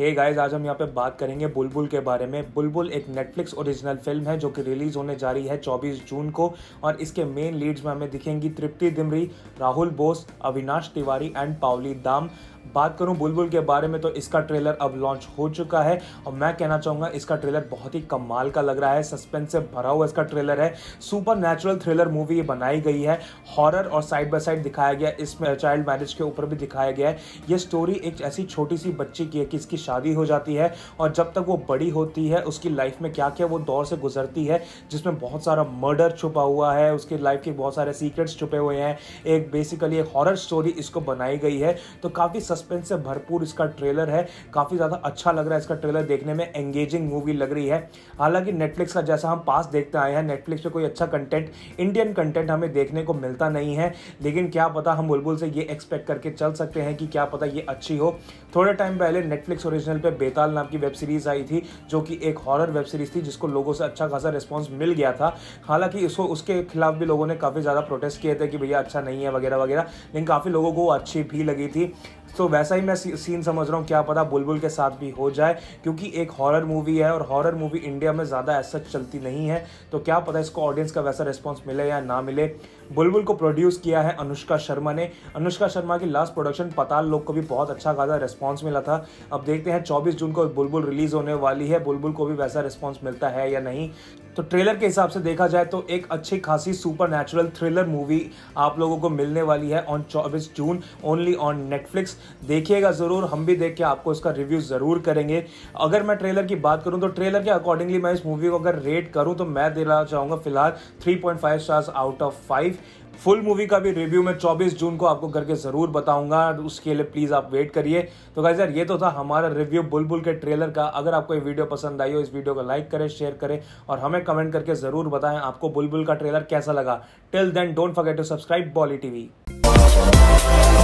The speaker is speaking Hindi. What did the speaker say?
हे hey गाइस आज हम यहाँ पे बात करेंगे बुलबुल के बारे में बुलबुल एक नेटफ्लिक्स ओरिजिनल फिल्म है जो कि रिलीज होने जा रही है 24 जून को और इसके मेन लीड्स में हमें दिखेंगी तृप्ति दिमरी राहुल बोस अविनाश तिवारी एंड पावली दाम बात करूं बुलबुल के बारे में तो इसका ट्रेलर अब लॉन्च हो चुका है और मैं कहना चाहूंगा इसका ट्रेलर बहुत ही कमाल का लग रहा है सस्पेंस से भरा हुआ इसका ट्रेलर है सुपर नेचुरल थ्रिलर मूवी ये बनाई गई है हॉरर और साइड बाय साइड दिखाया गया इसमें चाइल्ड मैरिज के ऊपर भी दिखाया गया है ये स्टोरी एक ऐसी छोटी सी बच्ची की है कि इसकी शादी हो जाती है और जब तक वो बड़ी होती है उसकी लाइफ में क्या क्या वो दौर से गुजरती है जिसमें बहुत सारा मर्डर छुपा हुआ है उसकी लाइफ के बहुत सारे सीक्रेट्स छुपे हुए हैं एक बेसिकली एक हॉरर स्टोरी इसको बनाई गई है तो काफ़ी सस्पेंस से भरपूर इसका ट्रेलर है काफ़ी ज़्यादा अच्छा लग रहा है इसका ट्रेलर देखने में एंगेजिंग मूवी लग रही है हालांकि नेटफ्लिक्स का जैसा हम पास देखते आए हैं नेटफ्लिक्स पे कोई अच्छा कंटेंट इंडियन कंटेंट हमें देखने को मिलता नहीं है लेकिन क्या पता हम बुलबुल से ये एक्सपेक्ट करके चल सकते हैं कि क्या पता ये अच्छी हो थोड़े टाइम पहले नेटफ्लिक्स ओरिजिनल पे बेताल नाम की वेब सीरीज़ आई थी जो कि एक हॉरर वेब सीरीज़ थी जिसको लोगों से अच्छा खासा रिस्पॉन्स मिल गया था हालांकि इसको उसके खिलाफ भी लोगों ने काफ़ी ज़्यादा प्रोटेस्ट किए थे कि भैया अच्छा नहीं है वगैरह वगैरह लेकिन काफ़ी लोगों को अच्छी भी लगी थी सो तो वैसा ही मैं सीन समझ रहा हूँ क्या पता बुलबुल के साथ भी हो जाए क्योंकि एक हॉरर मूवी है और हॉरर मूवी इंडिया में ज़्यादा ऐसा चलती नहीं है तो क्या पता इसको ऑडियंस का वैसा रिस्पॉन्स मिले या ना मिले बुलबुल को प्रोड्यूस किया है अनुष्का शर्मा ने अनुष्का शर्मा की लास्ट प्रोडक्शन पताल लोग को भी बहुत अच्छा खासा रिस्पॉन्स मिला था अब देखते हैं 24 जून को बुलबुल रिलीज़ होने वाली है बुलबुल को भी वैसा रिस्पॉन्स मिलता है या नहीं तो ट्रेलर के हिसाब से देखा जाए तो एक अच्छी खासी सुपर नेचुरल थ्रिलर मूवी आप लोगों को मिलने वाली है ऑन चौबीस जून ओनली ऑन नेटफ्लिक्स देखिएगा ज़रूर हम भी देख के आपको इसका रिव्यू ज़रूर करेंगे अगर मैं ट्रेलर की बात करूँ तो ट्रेलर के अकॉर्डिंगली मैं इस मूवी को अगर रेट करूँ तो मैं देना चाहूँगा फिलहाल three point five stars out of five full movie का भी रिव्यू मैं 24 जून को आपको करके ज़रूर बताऊंगा उसके लिए प्लीज़ आप वेट करिए तो गाइज यार ये तो था हमारा रिव्यू बुलबुल के ट्रेलर का अगर आपको ये वीडियो पसंद आई हो इस वीडियो को लाइक करें शेयर करें और हमें कमेंट करके ज़रूर बताएं आपको बुलबुल का ट्रेलर कैसा लगा till then don't forget to subscribe Bolly TV